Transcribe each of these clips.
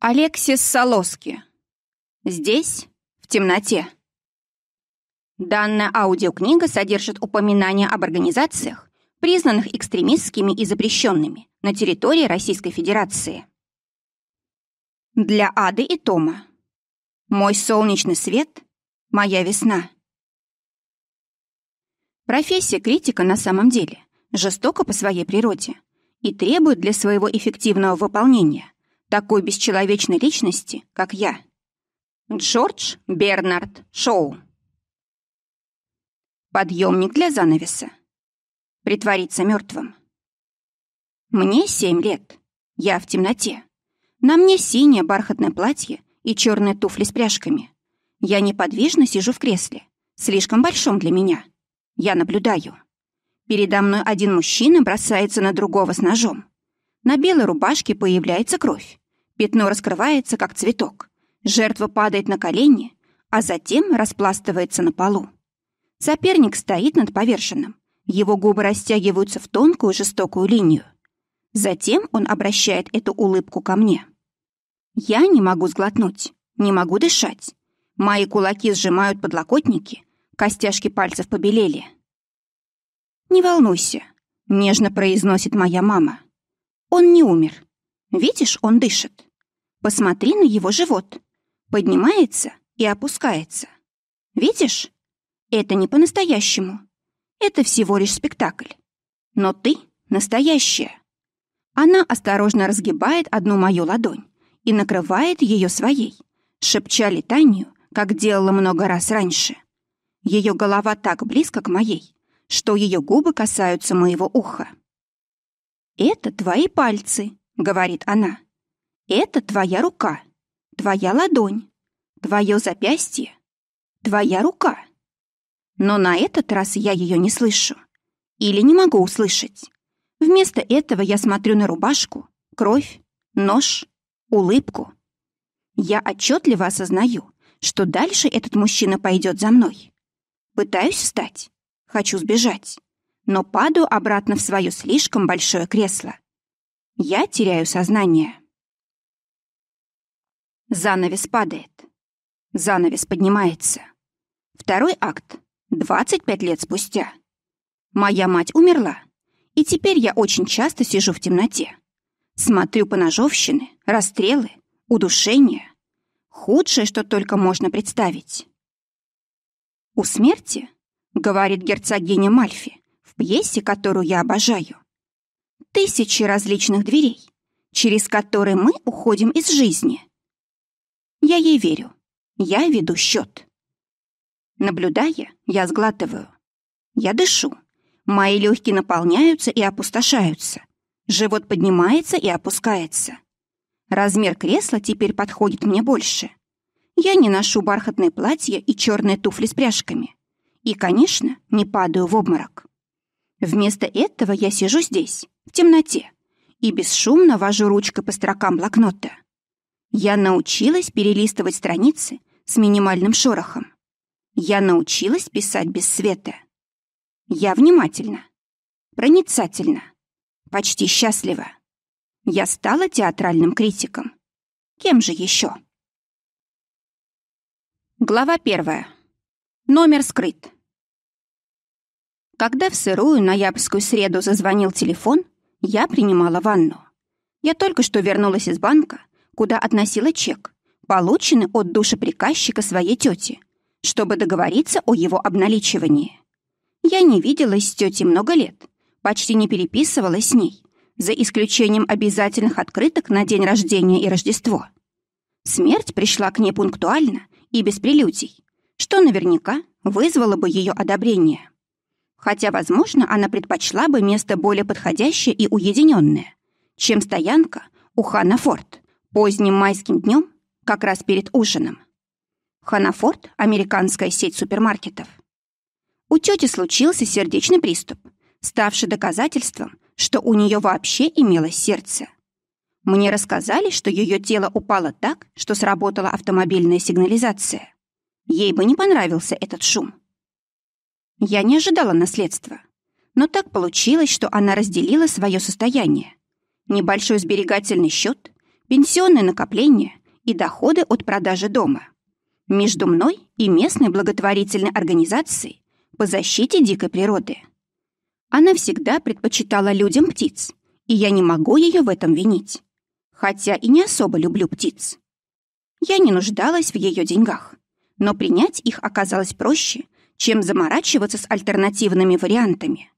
Алексис Солоски. Здесь, в темноте. Данная аудиокнига содержит упоминания об организациях, признанных экстремистскими и запрещенными на территории Российской Федерации. Для Ады и Тома. Мой солнечный свет, моя весна. Профессия критика на самом деле жестока по своей природе и требует для своего эффективного выполнения – такой бесчеловечной личности, как я. Джордж Бернард Шоу. Подъемник для занавеса. Притвориться мертвым. Мне семь лет. Я в темноте. На мне синее бархатное платье и черные туфли с пряжками. Я неподвижно сижу в кресле, слишком большом для меня. Я наблюдаю. Передо мной один мужчина бросается на другого с ножом. На белой рубашке появляется кровь. Пятно раскрывается, как цветок. Жертва падает на колени, а затем распластывается на полу. Соперник стоит над повершенным. Его губы растягиваются в тонкую жестокую линию. Затем он обращает эту улыбку ко мне. Я не могу сглотнуть, не могу дышать. Мои кулаки сжимают подлокотники, костяшки пальцев побелели. «Не волнуйся», — нежно произносит моя мама. Он не умер. Видишь, он дышит. Посмотри на его живот. Поднимается и опускается. Видишь? Это не по-настоящему. Это всего лишь спектакль. Но ты настоящая. Она осторожно разгибает одну мою ладонь и накрывает ее своей, шепча летанию, как делала много раз раньше. Ее голова так близко к моей, что ее губы касаются моего уха. «Это твои пальцы», — говорит она. «Это твоя рука, твоя ладонь, твое запястье, твоя рука». Но на этот раз я ее не слышу. Или не могу услышать. Вместо этого я смотрю на рубашку, кровь, нож, улыбку. Я отчетливо осознаю, что дальше этот мужчина пойдет за мной. Пытаюсь встать, хочу сбежать но падаю обратно в свое слишком большое кресло. Я теряю сознание. Занавес падает. Занавес поднимается. Второй акт. 25 лет спустя. Моя мать умерла, и теперь я очень часто сижу в темноте. Смотрю по ножовщины, расстрелы, удушения. Худшее, что только можно представить. «У смерти?» — говорит герцогиня Мальфи, пьесе, которую я обожаю. Тысячи различных дверей, через которые мы уходим из жизни. Я ей верю. Я веду счет. Наблюдая, я сглатываю. Я дышу. Мои легкие наполняются и опустошаются. Живот поднимается и опускается. Размер кресла теперь подходит мне больше. Я не ношу бархатное платье и черные туфли с пряжками. И, конечно, не падаю в обморок. Вместо этого я сижу здесь, в темноте, и бесшумно вожу ручкой по строкам блокнота. Я научилась перелистывать страницы с минимальным шорохом. Я научилась писать без света. Я внимательна, проницательна, почти счастлива. Я стала театральным критиком. Кем же еще? Глава первая. Номер скрыт. Когда в сырую ноябрьскую среду зазвонил телефон, я принимала ванну. Я только что вернулась из банка, куда относила чек, полученный от душеприказчика своей тети, чтобы договориться о его обналичивании. Я не виделась с тетей много лет, почти не переписывалась с ней, за исключением обязательных открыток на день рождения и Рождество. Смерть пришла к ней пунктуально и без прелюдий, что наверняка вызвало бы ее одобрение. Хотя, возможно, она предпочла бы место более подходящее и уединенное, чем стоянка у Ханафорд поздним майским днем, как раз перед ужином. Ханафорд – американская сеть супермаркетов. У тети случился сердечный приступ, ставший доказательством, что у нее вообще имелось сердце. Мне рассказали, что ее тело упало так, что сработала автомобильная сигнализация. Ей бы не понравился этот шум. Я не ожидала наследства. Но так получилось, что она разделила свое состояние. Небольшой сберегательный счет, пенсионные накопления и доходы от продажи дома. Между мной и местной благотворительной организацией по защите дикой природы. Она всегда предпочитала людям птиц, и я не могу ее в этом винить. Хотя и не особо люблю птиц. Я не нуждалась в ее деньгах, но принять их оказалось проще, чем заморачиваться с альтернативными вариантами.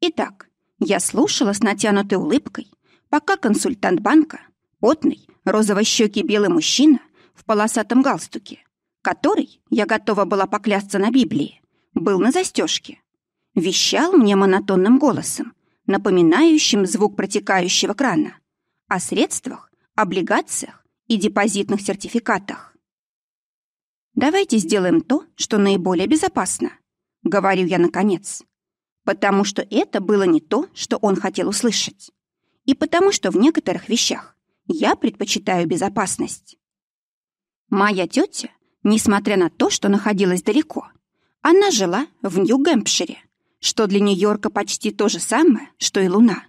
Итак, я слушала с натянутой улыбкой, пока консультант банка, потный, розовощекий белый мужчина в полосатом галстуке, который, я готова была поклясться на Библии, был на застежке, вещал мне монотонным голосом, напоминающим звук протекающего крана, о средствах, облигациях и депозитных сертификатах. Давайте сделаем то, что наиболее безопасно», — говорю я наконец. Потому что это было не то, что он хотел услышать. И потому что в некоторых вещах я предпочитаю безопасность. Моя тетя, несмотря на то, что находилась далеко, она жила в Нью-Гэмпшире, что для Нью-Йорка почти то же самое, что и Луна.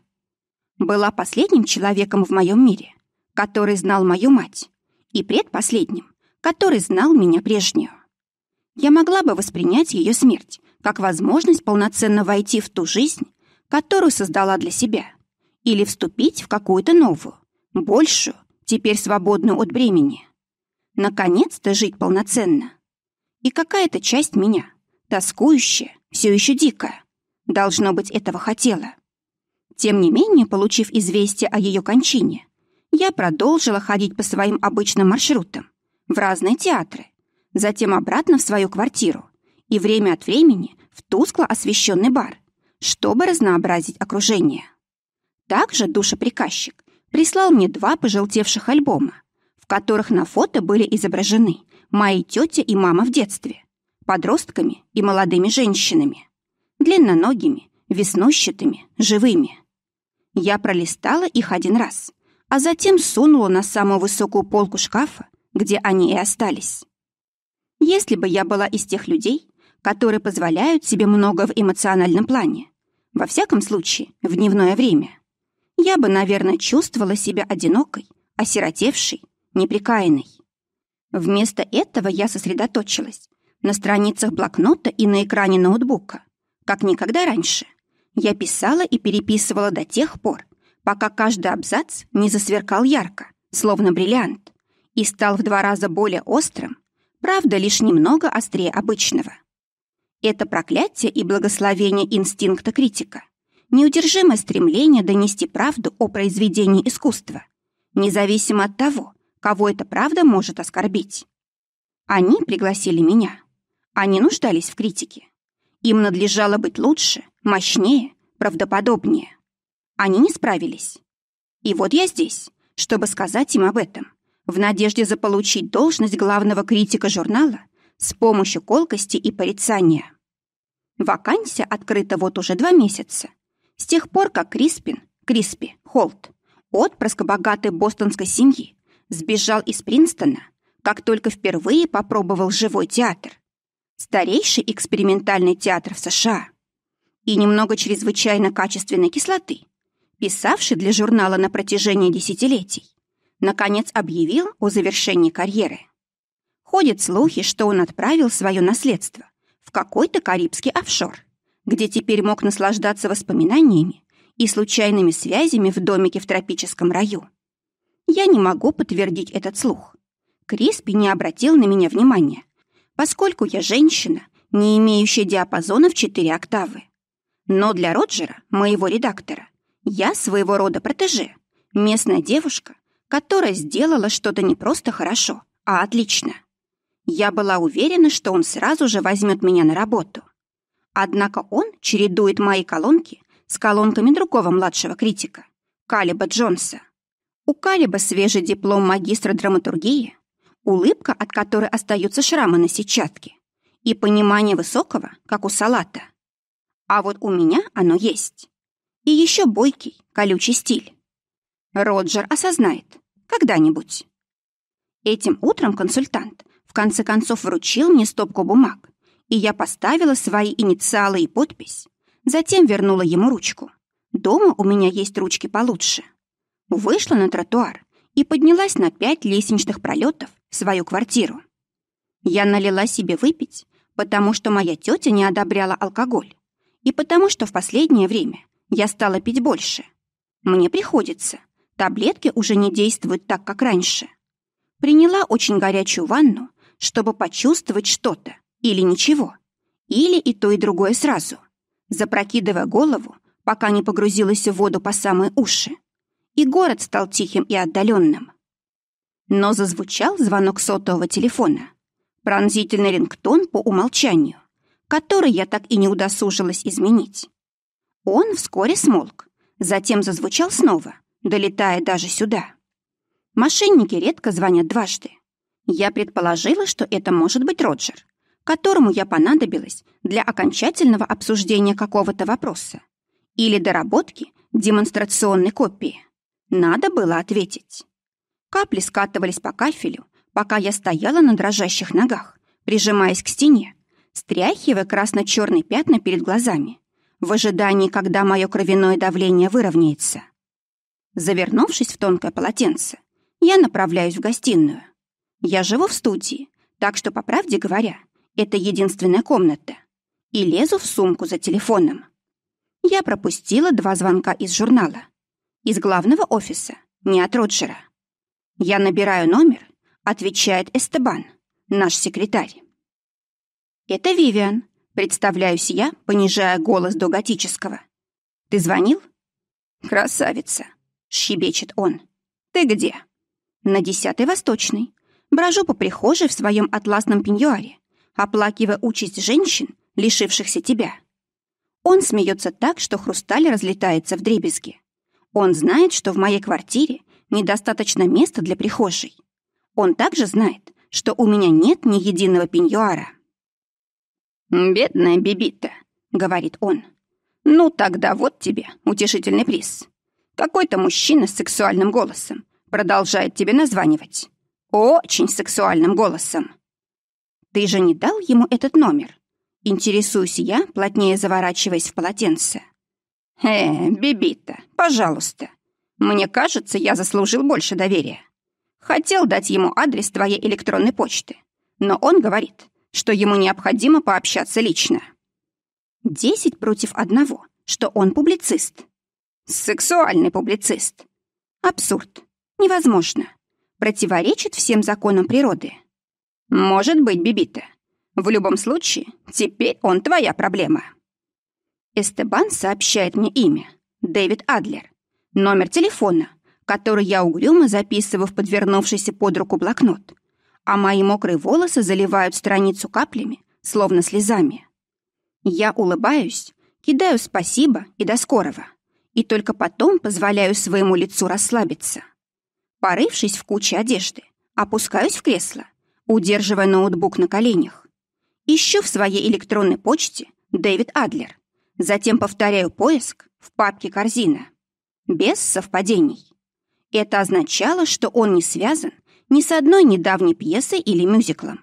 Была последним человеком в моем мире, который знал мою мать, и предпоследним, который знал меня прежнюю. Я могла бы воспринять ее смерть как возможность полноценно войти в ту жизнь, которую создала для себя, или вступить в какую-то новую, большую, теперь свободную от бремени. Наконец-то жить полноценно. И какая-то часть меня, тоскующая, все еще дикая, должно быть, этого хотела. Тем не менее, получив известие о ее кончине, я продолжила ходить по своим обычным маршрутам, в разные театры, затем обратно в свою квартиру и время от времени в тускло освещенный бар, чтобы разнообразить окружение. Также душеприказчик прислал мне два пожелтевших альбома, в которых на фото были изображены мои тетя и мама в детстве, подростками и молодыми женщинами, длинноногими, веснущатыми, живыми. Я пролистала их один раз, а затем сунула на самую высокую полку шкафа где они и остались. Если бы я была из тех людей, которые позволяют себе много в эмоциональном плане, во всяком случае, в дневное время, я бы, наверное, чувствовала себя одинокой, осиротевшей, неприкаянной. Вместо этого я сосредоточилась на страницах блокнота и на экране ноутбука. Как никогда раньше. Я писала и переписывала до тех пор, пока каждый абзац не засверкал ярко, словно бриллиант и стал в два раза более острым, правда, лишь немного острее обычного. Это проклятие и благословение инстинкта критика, неудержимое стремление донести правду о произведении искусства, независимо от того, кого эта правда может оскорбить. Они пригласили меня. Они нуждались в критике. Им надлежало быть лучше, мощнее, правдоподобнее. Они не справились. И вот я здесь, чтобы сказать им об этом, в надежде заполучить должность главного критика журнала с помощью колкости и порицания. Вакансия открыта вот уже два месяца. С тех пор, как Криспин, Криспи, Холт, отпрыск богатой бостонской семьи, сбежал из Принстона, как только впервые попробовал живой театр. Старейший экспериментальный театр в США. И немного чрезвычайно качественной кислоты, писавший для журнала на протяжении десятилетий наконец объявил о завершении карьеры. Ходят слухи, что он отправил свое наследство в какой-то карибский офшор, где теперь мог наслаждаться воспоминаниями и случайными связями в домике в тропическом раю. Я не могу подтвердить этот слух. Криспи не обратил на меня внимания, поскольку я женщина, не имеющая диапазона в четыре октавы. Но для Роджера, моего редактора, я своего рода протеже, местная девушка, которая сделала что-то не просто хорошо, а отлично. Я была уверена, что он сразу же возьмет меня на работу. Однако он чередует мои колонки с колонками другого младшего критика, Калиба Джонса. У Калиба свежий диплом магистра драматургии, улыбка, от которой остаются шрамы на сетчатке, и понимание высокого, как у салата. А вот у меня оно есть. И еще бойкий, колючий стиль. Роджер осознает. Когда-нибудь. Этим утром консультант в конце концов вручил мне стопку бумаг, и я поставила свои инициалы и подпись. Затем вернула ему ручку. Дома у меня есть ручки получше. Вышла на тротуар и поднялась на пять лестничных пролетов в свою квартиру. Я налила себе выпить, потому что моя тетя не одобряла алкоголь и потому что в последнее время я стала пить больше. Мне приходится, Таблетки уже не действуют так, как раньше. Приняла очень горячую ванну, чтобы почувствовать что-то или ничего, или и то, и другое сразу, запрокидывая голову, пока не погрузилась в воду по самые уши. И город стал тихим и отдаленным. Но зазвучал звонок сотового телефона. Пронзительный рингтон по умолчанию, который я так и не удосужилась изменить. Он вскоре смолк, затем зазвучал снова, долетая даже сюда. Мошенники редко звонят дважды. Я предположила, что это может быть Роджер, которому я понадобилась для окончательного обсуждения какого-то вопроса или доработки демонстрационной копии. Надо было ответить. Капли скатывались по кафелю, пока я стояла на дрожащих ногах, прижимаясь к стене, стряхивая красно-черные пятна перед глазами, в ожидании, когда мое кровяное давление выровняется. Завернувшись в тонкое полотенце, я направляюсь в гостиную. Я живу в студии, так что, по правде говоря, это единственная комната. И лезу в сумку за телефоном. Я пропустила два звонка из журнала. Из главного офиса, не от Роджера. Я набираю номер, отвечает Эстебан, наш секретарь. «Это Вивиан», — представляюсь я, понижая голос до готического. «Ты звонил?» «Красавица», щебечет он. «Ты где?» «На десятой восточной. Брожу по прихожей в своем атласном пеньюаре, оплакивая участь женщин, лишившихся тебя». Он смеется так, что хрусталь разлетается в дребезги. Он знает, что в моей квартире недостаточно места для прихожей. Он также знает, что у меня нет ни единого пеньюара. «Бедная Бибита», — говорит он. «Ну тогда вот тебе утешительный приз. Какой-то мужчина с сексуальным голосом продолжает тебе названивать. Очень сексуальным голосом. Ты же не дал ему этот номер? Интересуюсь я, плотнее заворачиваясь в полотенце. Э, Бибита, пожалуйста. Мне кажется, я заслужил больше доверия. Хотел дать ему адрес твоей электронной почты, но он говорит, что ему необходимо пообщаться лично. Десять против одного, что он публицист. Сексуальный публицист. Абсурд. Невозможно. Противоречит всем законам природы. Может быть, Бибита. В любом случае, теперь он твоя проблема. Эстебан сообщает мне имя. Дэвид Адлер. Номер телефона, который я угрюмо записываю в подвернувшийся под руку блокнот. А мои мокрые волосы заливают страницу каплями, словно слезами. Я улыбаюсь, кидаю спасибо и до скорого и только потом позволяю своему лицу расслабиться. Порывшись в куче одежды, опускаюсь в кресло, удерживая ноутбук на коленях. Ищу в своей электронной почте Дэвид Адлер. Затем повторяю поиск в папке «Корзина». Без совпадений. Это означало, что он не связан ни с одной недавней пьесой или мюзиклом.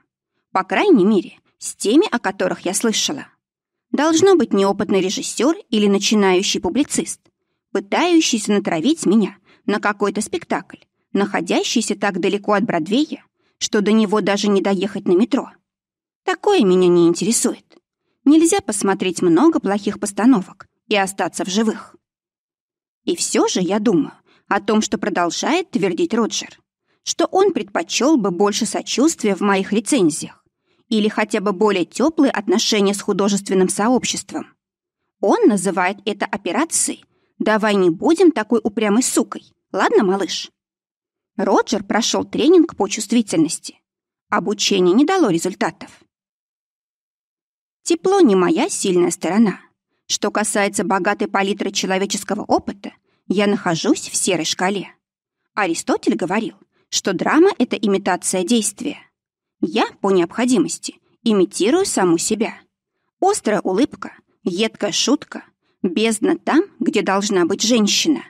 По крайней мере, с теми, о которых я слышала. Должно быть неопытный режиссер или начинающий публицист, пытающийся натравить меня на какой-то спектакль, находящийся так далеко от Бродвея, что до него даже не доехать на метро. Такое меня не интересует. Нельзя посмотреть много плохих постановок и остаться в живых. И все же я думаю о том, что продолжает твердить Роджер, что он предпочел бы больше сочувствия в моих рецензиях или хотя бы более теплые отношения с художественным сообществом. Он называет это операцией Давай не будем такой упрямой сукой. Ладно, малыш?» Роджер прошел тренинг по чувствительности. Обучение не дало результатов. Тепло не моя сильная сторона. Что касается богатой палитры человеческого опыта, я нахожусь в серой шкале. Аристотель говорил, что драма — это имитация действия. Я, по необходимости, имитирую саму себя. Острая улыбка, едкая шутка — Бездна там, где должна быть женщина.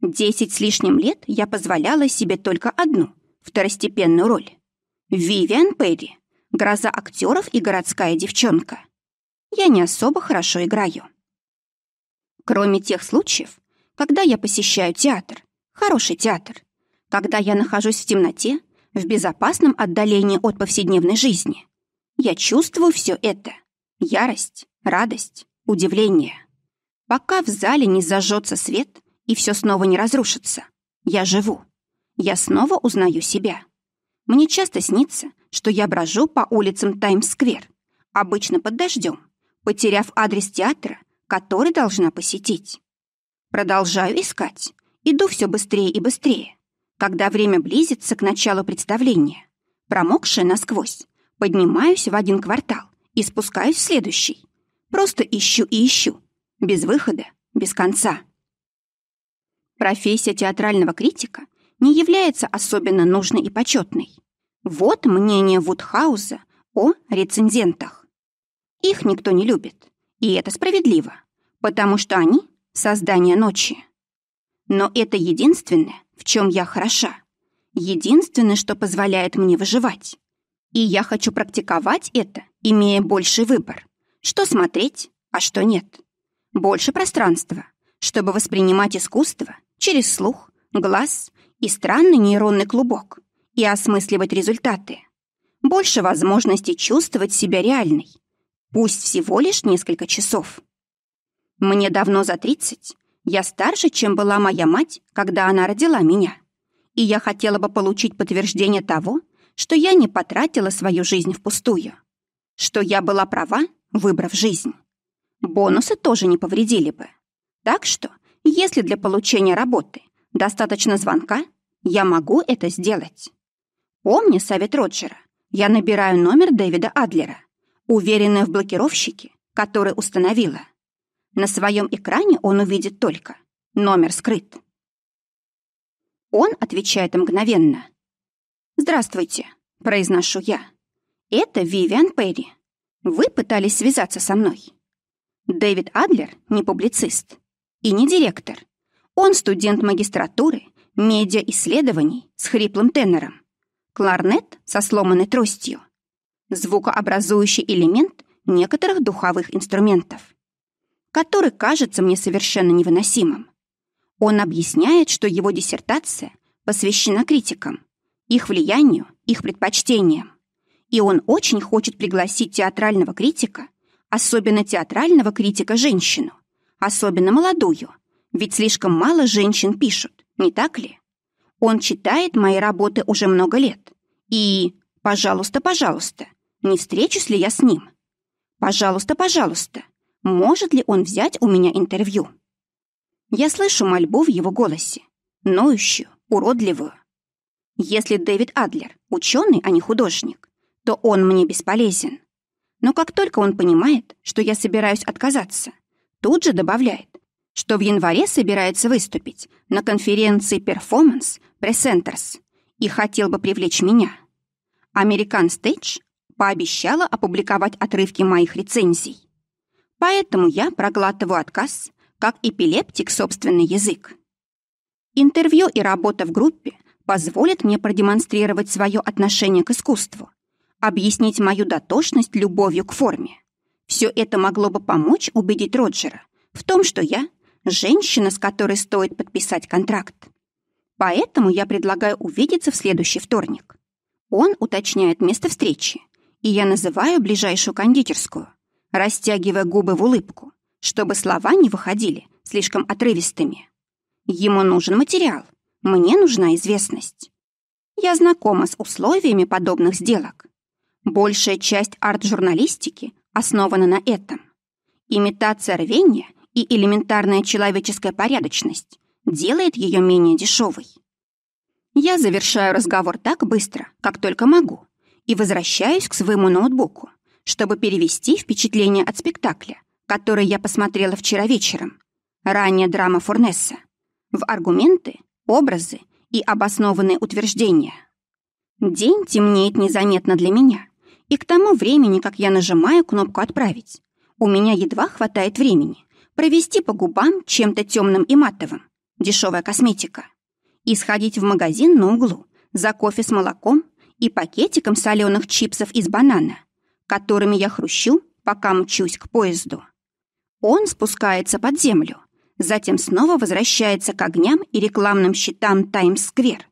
Десять с лишним лет я позволяла себе только одну, второстепенную роль. Вивиан Перри, гроза актеров и городская девчонка. Я не особо хорошо играю. Кроме тех случаев, когда я посещаю театр, хороший театр, когда я нахожусь в темноте, в безопасном отдалении от повседневной жизни. Я чувствую все это. Ярость, радость, удивление пока в зале не зажжется свет и все снова не разрушится. Я живу. Я снова узнаю себя. Мне часто снится, что я брожу по улицам Таймс-сквер, обычно под дождем, потеряв адрес театра, который должна посетить. Продолжаю искать. Иду все быстрее и быстрее. Когда время близится к началу представления, промокшая насквозь, поднимаюсь в один квартал и спускаюсь в следующий. Просто ищу и ищу, без выхода, без конца. Профессия театрального критика не является особенно нужной и почетной. Вот мнение Вудхауза о рецензентах. Их никто не любит, и это справедливо, потому что они — создание ночи. Но это единственное, в чем я хороша. Единственное, что позволяет мне выживать. И я хочу практиковать это, имея больший выбор. Что смотреть, а что нет больше пространства, чтобы воспринимать искусство через слух, глаз и странный нейронный клубок и осмысливать результаты. Больше возможности чувствовать себя реальной, пусть всего лишь несколько часов. Мне давно за 30, я старше, чем была моя мать, когда она родила меня. И я хотела бы получить подтверждение того, что я не потратила свою жизнь впустую, что я была права, выбрав жизнь бонусы тоже не повредили бы. Так что, если для получения работы достаточно звонка, я могу это сделать. Помни совет Роджера. Я набираю номер Дэвида Адлера, уверенная в блокировщике, который установила. На своем экране он увидит только номер скрыт. Он отвечает мгновенно. «Здравствуйте», — произношу я. «Это Вивиан Перри. Вы пытались связаться со мной?» Дэвид Адлер не публицист и не директор. Он студент магистратуры медиа-исследований с хриплым тенором. Кларнет со сломанной тростью. Звукообразующий элемент некоторых духовых инструментов, который кажется мне совершенно невыносимым. Он объясняет, что его диссертация посвящена критикам, их влиянию, их предпочтениям. И он очень хочет пригласить театрального критика особенно театрального критика женщину, особенно молодую, ведь слишком мало женщин пишут, не так ли? Он читает мои работы уже много лет. И, пожалуйста, пожалуйста, не встречусь ли я с ним? Пожалуйста, пожалуйста, может ли он взять у меня интервью? Я слышу мольбу в его голосе, ноющую, уродливую. Если Дэвид Адлер ученый, а не художник, то он мне бесполезен. Но как только он понимает, что я собираюсь отказаться, тут же добавляет, что в январе собирается выступить на конференции Performance Presenters и хотел бы привлечь меня. American Stage пообещала опубликовать отрывки моих рецензий. Поэтому я проглатываю отказ, как эпилептик собственный язык. Интервью и работа в группе позволят мне продемонстрировать свое отношение к искусству объяснить мою дотошность любовью к форме. Все это могло бы помочь убедить Роджера в том, что я – женщина, с которой стоит подписать контракт. Поэтому я предлагаю увидеться в следующий вторник. Он уточняет место встречи, и я называю ближайшую кондитерскую, растягивая губы в улыбку, чтобы слова не выходили слишком отрывистыми. Ему нужен материал, мне нужна известность. Я знакома с условиями подобных сделок Большая часть арт-журналистики основана на этом. Имитация рвения и элементарная человеческая порядочность делает ее менее дешевой. Я завершаю разговор так быстро, как только могу, и возвращаюсь к своему ноутбуку, чтобы перевести впечатление от спектакля, который я посмотрела вчера вечером. Ранее драма Фурнесса. В аргументы, образы и обоснованные утверждения. День темнеет незаметно для меня, и к тому времени, как я нажимаю кнопку «Отправить», у меня едва хватает времени провести по губам чем-то темным и матовым, дешевая косметика, и сходить в магазин на углу за кофе с молоком и пакетиком соленых чипсов из банана, которыми я хрущу, пока мчусь к поезду. Он спускается под землю, затем снова возвращается к огням и рекламным щитам Таймс-сквер,